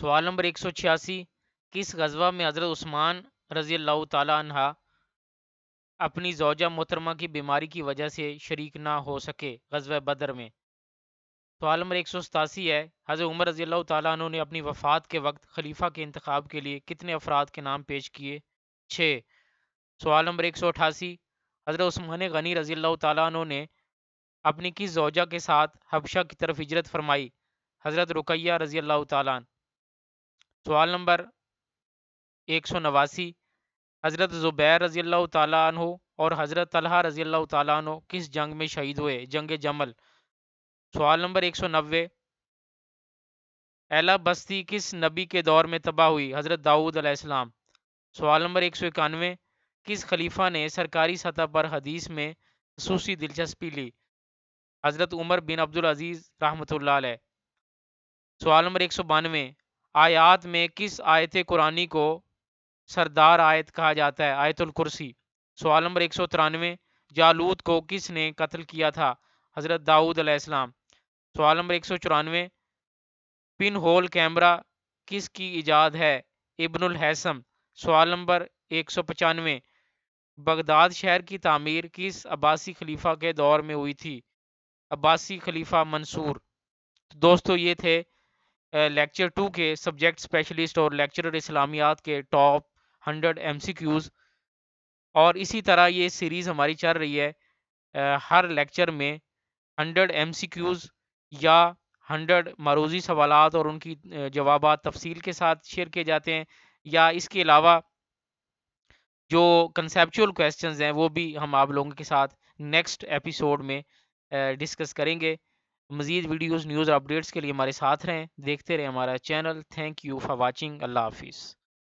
सवाल नंबर एक सौ छियासी किस गजबा में हज़रत उस्मान रजी अल्लाह अपनी जौजा मोहतरमा की बीमारी की वजह से शरीक ना हो सके गजब बदर में सवाल नंबर एक सौ सतासी है हज़रत उमर रजी अल्लाह ने अपनी वफ़ात के वक्त खलीफा के इंतखब के लिए कितने अफराद के नाम पेश किए छः सवाल नंबर एक सौ अठासी हज़रत उस्मान गनी रजी अल्लाह ने अपनी किस जौजा के साथ हबशा की तरफ हिजरत फरमाई हज़रत रुकैया रजी अल्लाह तन सवाल नंबर एक सौ नवासी हज़रत ज़ुबैर रजी अल्लाह तु और हज़रत तलहा रजी अल्लाह तु किस जंग में शहीद हुए जंग जमल सवाल नंबर एक सौ नब्बे एला बस्ती किस नबी के दौर में तबाह हुई हज़रत दाऊद अलैहिस्सलाम सवाल नंबर एक सौ इक्यानवे किस खलीफा ने सरकारी सतह पर हदीस में खसूसी दिलचस्पी ली हज़रत उमर बिन अब्दुल अजीज़ रहमत सवाल नंबर एक सौ बानवे आयात में किस आयत कुरानी को सरदार आयत कहा जाता है आयतुल कुर्सी सवाल नंबर एक सौ तिरानवे जालूद को किसने कत्ल किया था हज़रत दाऊद अलैहिस्सलाम सवाल नंबर एक सौ चौरानवे पिन होल कैमरा किसकी ईजाद है इब्नुल हैसम सवाल नंबर एक सौ पचानवे बगदाद शहर की तामीर किस अब्बासी खलीफा के दौर में हुई थी अब्बासी खलीफा मंसूर तो दोस्तों ये थे लेक्चर टू के सब्जेक्ट स्पेशलिस्ट और लेक्चरर इस्लामियात के टॉप हंड्रेड एम और इसी तरह ये सीरीज़ हमारी चल रही है आ, हर लेक्चर में हंड्रेड एम या हंड्रेड मरूजी सवाल और उनकी जवाब तफसील के साथ शेयर किए जाते हैं या इसके अलावा जो कंसेपचुअल क्वेश्चंस हैं वो भी हम आप लोगों के साथ नेक्स्ट एपिसोड में डिस्कस करेंगे मजीद वीडियोज़ न्यूज़ अपडेट्स के लिए हमारे साथ रहें देखते रहें हमारा channel thank you for watching अल्लाह हाफिज़